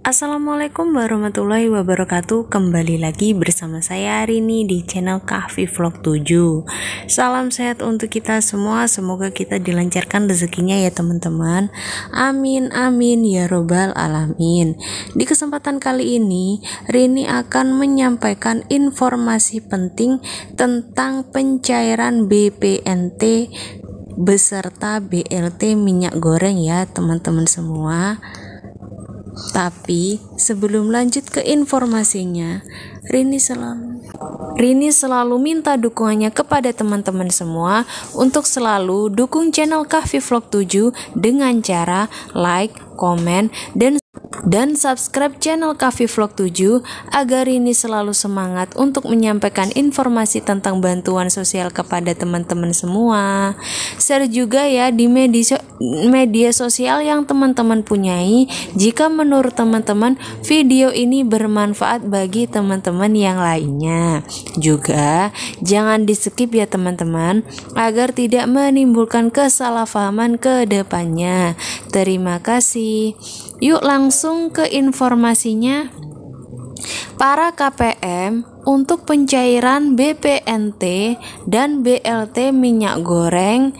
Assalamualaikum warahmatullahi wabarakatuh Kembali lagi bersama saya hari ini di channel Kahfi Vlog 7 Salam sehat untuk kita semua Semoga kita dilancarkan rezekinya ya teman-teman Amin amin ya robbal alamin Di kesempatan kali ini Rini akan menyampaikan informasi penting Tentang pencairan BPNT beserta BLT minyak goreng ya teman-teman semua tapi sebelum lanjut ke informasinya, Rini selalu Rini selalu minta dukungannya kepada teman-teman semua untuk selalu dukung channel Kahfi Vlog 7 dengan cara like, komen, dan dan subscribe channel Kavi Vlog 7 agar ini selalu semangat untuk menyampaikan informasi tentang bantuan sosial kepada teman-teman semua. Share juga ya di media sosial yang teman-teman punyai jika menurut teman-teman video ini bermanfaat bagi teman-teman yang lainnya. Juga jangan di skip ya teman-teman agar tidak menimbulkan kesalahpahaman ke depannya. Terima kasih. Yuk langsung ke informasinya. Para KPM untuk pencairan BPNT dan BLT minyak goreng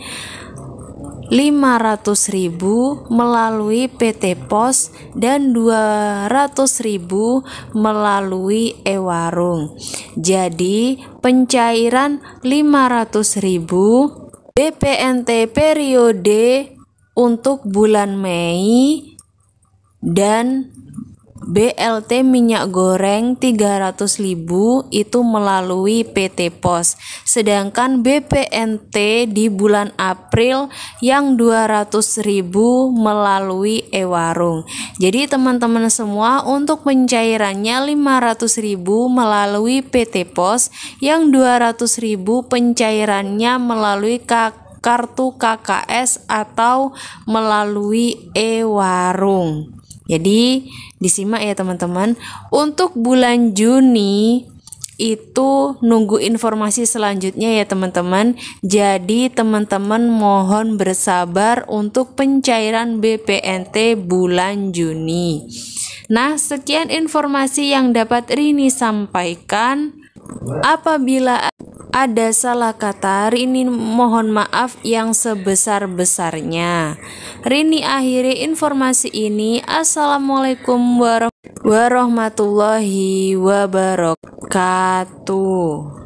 500.000 melalui PT Pos dan 200.000 melalui e-warung. Jadi, pencairan 500.000 BPNT periode untuk bulan Mei dan BLT minyak goreng 300.000 itu melalui PT Pos. Sedangkan BPNT di bulan April yang 200.000 melalui e-warung. Jadi teman-teman semua untuk pencairannya 500.000 melalui PT Pos, yang 200.000 pencairannya melalui KK kartu KKS atau melalui e-warung. Jadi disimak ya teman-teman. Untuk bulan Juni itu nunggu informasi selanjutnya ya teman-teman. Jadi teman-teman mohon bersabar untuk pencairan BPNT bulan Juni. Nah, sekian informasi yang dapat Rini sampaikan. Apabila ada salah kata Rini mohon maaf yang sebesar-besarnya. Rini akhiri informasi ini. Assalamualaikum warahmatullahi wabarakatuh.